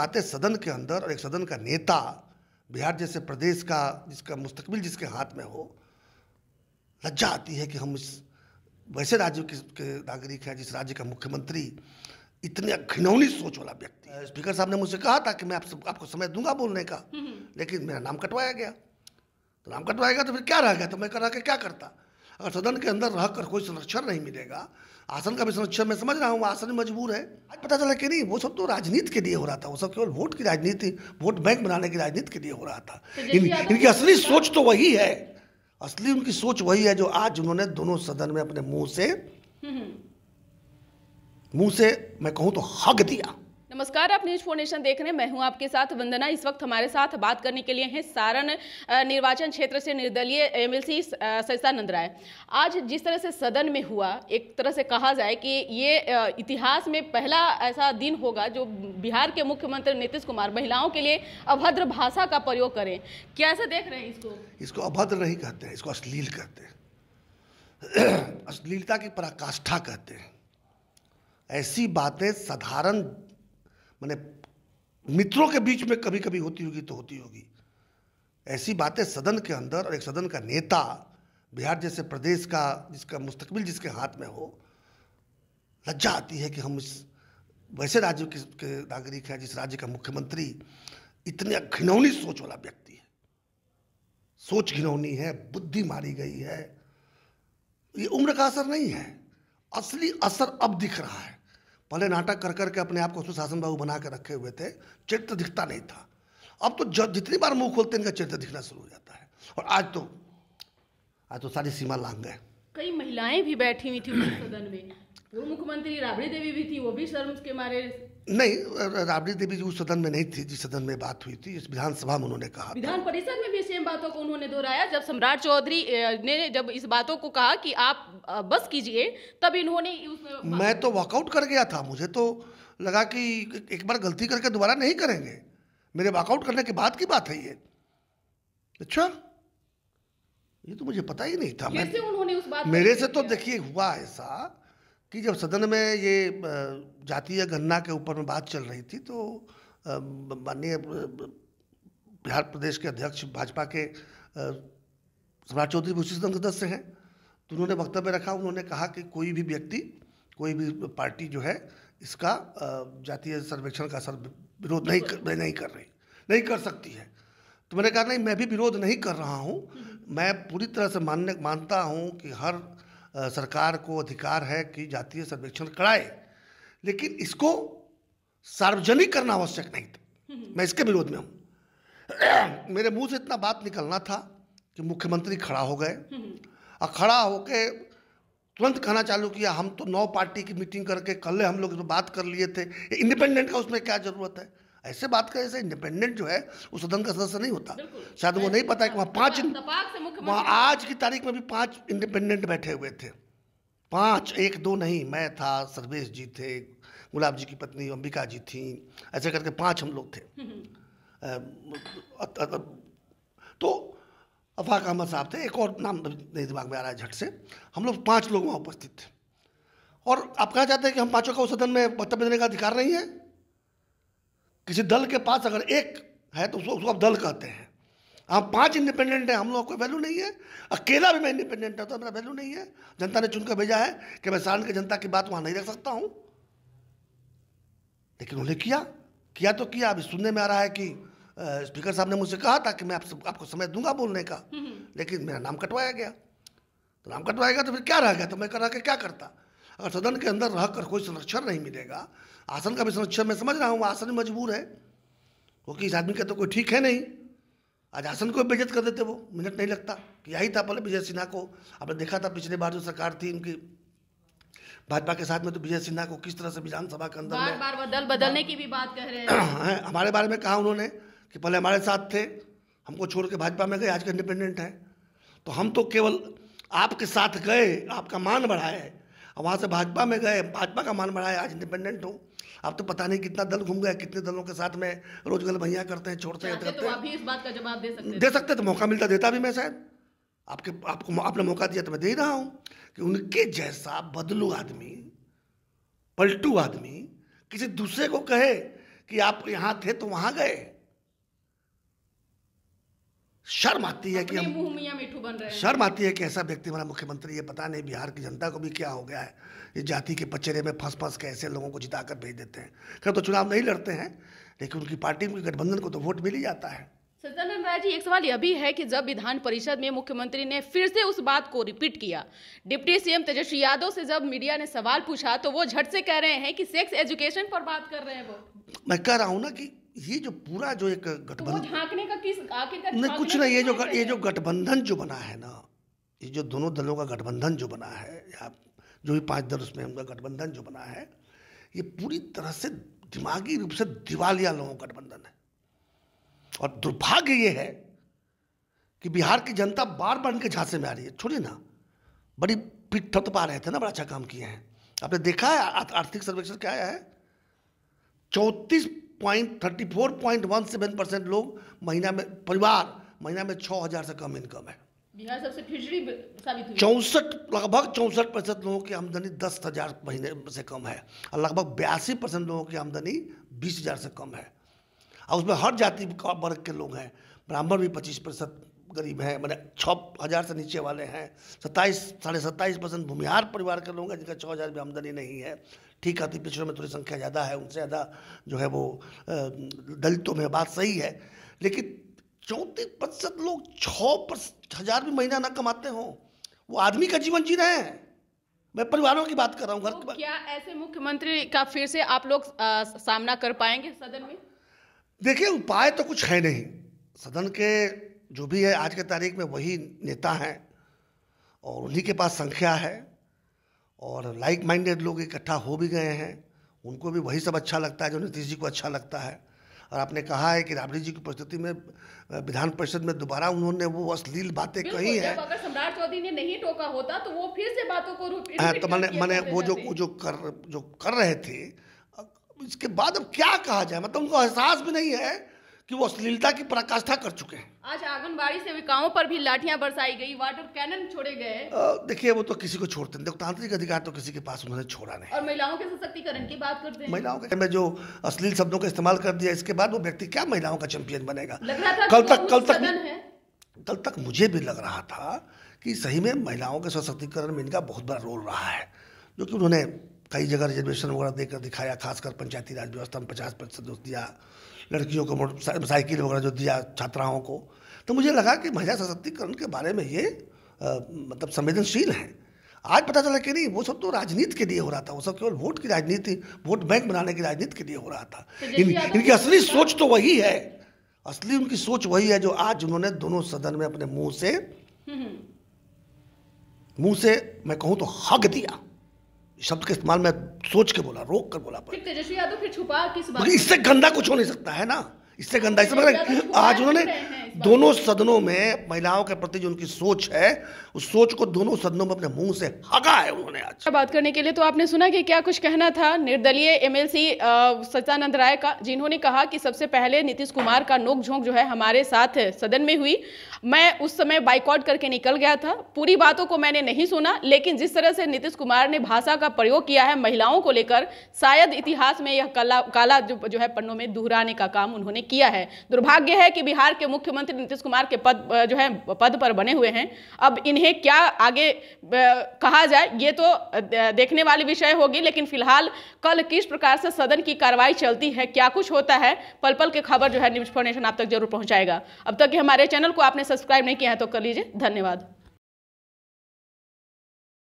बातें सदन के अंदर और एक सदन का नेता बिहार जैसे प्रदेश का जिसका मुस्तकबिल जिसके हाथ में हो लज्जा आती है कि हम इस वैसे राज्य के, नागरिक हैं जिस राज्य का मुख्यमंत्री इतने घिनौनी सोच वाला व्यक्ति है स्पीकर साहब ने मुझसे कहा था कि मैं आप सब, आपको समय दूंगा बोलने का हम्म, हम्म। लेकिन मेरा नाम कटवाया गया तो नाम कटवाया गया तो फिर क्या रह गया तो मैं कह रहा क्या करता और सदन के अंदर रहकर कोई संरक्षण नहीं मिलेगा आसन का भी संरक्षण मैं समझ रहा हूँ आसन मजबूर है आज पता चला कि नहीं वो सब तो राजनीति के लिए हो रहा था वो सब केवल वोट की राजनीति वोट बैंक बनाने की राजनीति के लिए हो रहा था तो इन, इनकी असली सोच तो वही है असली उनकी सोच वही है जो आज उन्होंने दोनों सदन में अपने मुंह से हम्म। मुंह से मैं कहूं तो हक दिया नमस्कार आप न्यूज फोनेशन देख रहे हैं मैं हूं आपके साथ वंदना इस वक्त हमारे साथ बात करने के लिए हैं सारण निर्वाचन क्षेत्र से निर्दलीय एमएलसी सैसानंद राय आज जिस तरह से सदन में हुआ एक तरह से कहा जाए कि ये इतिहास में पहला ऐसा दिन होगा जो बिहार के मुख्यमंत्री नीतीश कुमार महिलाओं के लिए अभद्र भाषा का प्रयोग करें कैसे देख रहे हैं इसको इसको अभद्र नहीं कहते हैं इसको अश्लील कहते हैं अश्लीलता की पराकाष्ठा कहते हैं ऐसी बातें साधारण मैंने मित्रों के बीच में कभी कभी होती होगी तो होती होगी ऐसी बातें सदन के अंदर और एक सदन का नेता बिहार जैसे प्रदेश का जिसका मुस्तकबिल जिसके हाथ में हो लज्जा आती है कि हम इस वैसे राज्य के नागरिक हैं जिस राज्य का मुख्यमंत्री इतने घिनौनी सोच वाला व्यक्ति है सोच घिनौनी है बुद्धि मारी गई है ये उम्र का असर नहीं है असली असर अब दिख रहा है पहले नाटक कर करके अपने आप को सुशासन बाबू बना के रखे हुए थे चरित्र दिखता नहीं था अब तो जब जितनी बार मुंह खोलते इनका चरित्र दिखना शुरू हो जाता है और आज तो आज तो सारी सीमा लांग गए कई महिलाएं भी बैठी हुई थी सदन में पूर्व मुख्यमंत्री राबड़ी देवी भी थी वो भी शर्म के मारे नहीं राबड़ी देवी जी उस सदन में नहीं थी जिस सदन में बात हुई थी इस विधानसभा में उन्होंने कहा विधान परिषद में भी सेम बातों को उन्होंने दोहराया जब सम्राट चौधरी ने जब इस बातों को कहा कि आप बस कीजिए तब इन्होंने मैं तो वॉकआउट कर गया था मुझे तो लगा कि एक बार गलती करके दोबारा नहीं करेंगे मेरे वॉकआउट करने के बाद की बात है ये अच्छा ये तो मुझे पता ही नहीं था मैं उन्होंने उस बात मेरे से तो देखिए हुआ ऐसा कि जब सदन में ये जातीय गणना के ऊपर में बात चल रही थी तो माननीय बिहार प्रदेश के अध्यक्ष भाजपा के सम्राट चौधरी उसी सदन सदस्य हैं तो उन्होंने वक्तव्य रखा उन्होंने कहा कि कोई भी व्यक्ति कोई भी पार्टी जो है इसका जातीय सर्वेक्षण का असर विरोध नहीं कर नहीं कर रही नहीं कर सकती है तो मैंने कहा नहीं मैं भी विरोध नहीं कर रहा हूँ मैं पूरी तरह से मानने मानता हूँ कि हर सरकार को अधिकार है कि जातीय सर्वेक्षण कराए लेकिन इसको सार्वजनिक करना आवश्यक नहीं था हम्म। मैं इसके विरोध में हूँ मेरे मुंह से इतना बात निकलना था कि मुख्यमंत्री खड़ा हो गए हम्म। और खड़ा होकर तुरंत कहना चालू किया हम तो नौ पार्टी की मीटिंग करके कल हम लोग तो बात कर लिए थे इंडिपेंडेंट का उसमें क्या ज़रूरत है ऐसे बात का ऐसे इंडिपेंडेंट जो है वो सदन का सदस्य नहीं होता शायद वो नहीं पता है कि वहाँ पाँच हाँ, वहाँ आज की तारीख में भी पाँच इंडिपेंडेंट बैठे हुए थे पाँच एक दो नहीं मैं था सर्वेश जी थे गुलाब जी की पत्नी अंबिका जी थी ऐसे करके पाँच हम लोग थे हम्म, हम्म। तो अफाक अहमद साहब थे एक और नाम नहीं दिमाग में आ रहा है झट से हम लोग पाँच लोग वहाँ उपस्थित थे और आप कहा चाहते हैं कि हम पाँचों का उस सदन में वक्तव्य देने का अधिकार नहीं है किसी दल के पास अगर एक है तो उसको उसको आप दल कहते हैं हम पांच इंडिपेंडेंट हैं हम लोग कोई वैल्यू नहीं है अकेला भी मैं इंडिपेंडेंट हूँ तो मेरा वैल्यू नहीं है जनता ने चुनकर भेजा है कि मैं सारण की जनता की बात वहाँ नहीं रख सकता हूँ लेकिन उन्हें किया किया तो किया अभी सुनने में आ रहा है कि स्पीकर साहब ने मुझसे कहा था कि मैं आप सब, आपको समय दूंगा बोलने का हम्म। लेकिन मेरा नाम कटवाया गया तो नाम कटवाया गया तो फिर क्या रह गया तो मैं करा के क्या करता और सदन के अंदर रहकर कोई संरक्षण नहीं मिलेगा आसन का भी संरक्षण मैं समझ रहा हूँ आसन मजबूर है क्योंकि इस आदमी का तो कोई ठीक है नहीं आज आसन को बेजत कर देते वो मिनट नहीं लगता कि यही था पहले विजय सिन्हा को आपने देखा था पिछले बार जो सरकार थी उनकी भाजपा के साथ में तो विजय सिन्हा को किस तरह से विधानसभा के अंदर बार बार बदल बदलने की भी बात कह रहे हैं हमारे बारे में कहा उन्होंने कि पहले हमारे साथ थे हमको छोड़ के भाजपा में गए आज के इंडिपेंडेंट हैं तो हम तो केवल आपके साथ गए आपका मान बढ़ाए और वहाँ से भाजपा में गए भाजपा का मान बढ़ाया आज इंडिपेंडेंट हूँ अब तो पता नहीं कितना दल घूम गया कितने दलों के साथ में रोजगल भैया करते हैं छोड़ते हैं तो इस बात का जवाब दे सकते दे सकते तो मौका मिलता देता भी मैं शायद आपके आपको आपने मौका दिया तो मैं दे ही रहा हूँ कि उनके जैसा बदलू आदमी पलटू आदमी किसी दूसरे को कहे कि आप यहाँ थे तो वहाँ गए शर्म आती है कि हम मिया बन रहे हैं शर्म आती है कि ऐसा व्यक्ति हमारा मुख्यमंत्री ये पता नहीं बिहार की जनता को भी क्या हो गया है ये जाति के पचेरे में फंस फंस के ऐसे लोगों को जिता कर भेज देते हैं खैर तो चुनाव नहीं लड़ते हैं लेकिन उनकी पार्टी उनके गठबंधन को तो वोट मिल ही जाता है सत्यानंद राय जी एक सवाल यह भी है कि जब विधान परिषद में मुख्यमंत्री ने फिर से उस बात को रिपीट किया डिप्टी सीएम तेजस्वी यादव से जब मीडिया ने सवाल पूछा तो वो झट से कह रहे हैं कि सेक्स एजुकेशन पर बात कर रहे हैं वो मैं कह रहा हूँ ना कि ये जो पूरा जो एक तो गठबंधन तो झांकने का किस आखिरकार नहीं कुछ नहीं ये जो ये जो गठबंधन जो बना है ना ये जो दोनों दलों का गठबंधन जो बना है या जो भी पांच दल उसमें उनका गठबंधन जो बना है ये पूरी तरह से दिमागी रूप से दिवालिया लोगों का गठबंधन है और दुर्भाग्य ये है कि बिहार की जनता बार बार इनके झांसे में आ रही है छोड़िए ना बड़ी पीठ थपथपा रहे थे ना बड़ा अच्छा काम किए हैं आपने देखा है आर्थिक सर्वेक्षण क्या आया है चौंतीस point thirty four point one seven percent लोग महीना में परिवार महीना में छः हज़ार से कम इनकम है चौंसठ लगभग चौंसठ प्रतिशत लोगों की आमदनी दस हज़ार महीने से कम है और लगभग बयासी परसेंट लोगों की आमदनी बीस हज़ार से कम है और उसमें हर जाति वर्ग के लोग हैं ब्राह्मण भी पच्चीस प्रतिशत गरीब हैं मैंने छः हज़ार से नीचे वाले हैं सत्ताईस साढ़े सत्ताईस परसेंट भूमिहार परिवार के लोग हैं जिनका छः हज़ार भी आमदनी नहीं है ठीक आती तो पिछड़ों में थोड़ी संख्या ज़्यादा है उनसे ज़्यादा जो है वो दलितों में बात सही है लेकिन चौंतीस प्रतिशत लोग छः हज़ार भी महीना ना कमाते हों वो आदमी का जीवन जी रहे हैं मैं परिवारों की बात कर रहा हूँ घर तो क्या ऐसे मुख्यमंत्री का फिर से आप लोग आ, सामना कर पाएंगे सदन में देखिए उपाय तो कुछ है नहीं सदन के जो भी है आज के तारीख में वही नेता हैं और उन्हीं के पास संख्या है और लाइक माइंडेड लोग इकट्ठा हो भी गए हैं उनको भी वही सब अच्छा लगता है जो नीतीश जी को अच्छा लगता है और आपने कहा है कि राबड़ी जी की उपस्थिति में विधान परिषद में दोबारा उन्होंने वो अश्लील बातें कही हैं सम्राट चौधरी ने नहीं टोका होता तो वो फिर से बातों को रूप हाँ तो मैंने मैंने वो जो वो जो कर जो कर रहे थे इसके बाद अब क्या कहा जाए मतलब उनको एहसास भी नहीं है कि वो अश्लीलता की पराकाष्ठा कर चुके हैं आज आंगनबाड़ी सेविकाओं पर भी लाठियां बरसाई गई वाटर कैनन छोड़े गए देखिए वो तो किसी को छोड़ते हैं देखो तांत्रिक अधिकार तो किसी के पास उन्होंने छोड़ा नहीं और महिलाओं के सशक्तिकरण की बात करते हैं महिलाओं के में जो अश्लील शब्दों का इस्तेमाल कर दिया इसके बाद वो व्यक्ति क्या महिलाओं का चैंपियन बनेगा कल तक कल तक कल तक मुझे भी लग रहा था कि सही में महिलाओं के सशक्तिकरण में इनका बहुत बड़ा रोल रहा है जो कि उन्होंने कई जगह रिजर्वेशन वगैरह देकर दिखाया खासकर पंचायती राज व्यवस्था में पचास प्रतिशत जो दिया लड़कियों को मोटरसाइकिल साइकिल वगैरह जो दिया छात्राओं को तो मुझे लगा कि महिला सशक्तिकरण के बारे में ये आ, मतलब संवेदनशील है आज पता चला कि नहीं वो सब तो राजनीति के लिए हो रहा था वो सब केवल वोट की राजनीति वोट बैंक बनाने की राजनीति के लिए हो रहा था तो इन, इनकी असली सोच तो वही है असली उनकी सोच वही है जो आज उन्होंने दोनों सदन में अपने मुंह से हम्म। मुंह से मैं कहूँ तो हक दिया शब्द के इस्तेमाल मैं सोच के बोला रोक कर बोला बात इससे गंदा कुछ हो नहीं सकता है ना इससे गंदा इससे आज उन्होंने दोनों सदनों में महिलाओं के प्रति जो उनकी सोच है उस सोच को दोनों सदनों में अपने मुंह से हगा है उन्होंने आज बात करने के लिए तो आपने सुना कि क्या कुछ कहना था निर्दलीय एमएलसी सचानंद राय का जिन्होंने कहा कि सबसे पहले नीतीश कुमार का नोकझोंक जो है हमारे साथ सदन में हुई मैं उस समय बाइकआउट करके निकल गया था पूरी बातों को मैंने नहीं सुना लेकिन जिस तरह से नीतीश कुमार ने भाषा का प्रयोग किया है महिलाओं को लेकर शायद इतिहास में यह काला काला जो है पन्नों में दोहराने का काम उन्होंने किया है दुर्भाग्य है कि बिहार के मुख्यमंत्री मुख्यमंत्री नीतीश कुमार के पद जो है पद पर बने हुए हैं अब इन्हें क्या आगे कहा जाए ये तो देखने वाली विषय होगी लेकिन फिलहाल कल किस प्रकार से सदन की कार्रवाई चलती है क्या कुछ होता है पल पल के खबर जो है न्यूज फोर्नेशन आप तक जरूर पहुंचाएगा अब तक हमारे चैनल को आपने सब्सक्राइब नहीं किया है तो कर लीजिए धन्यवाद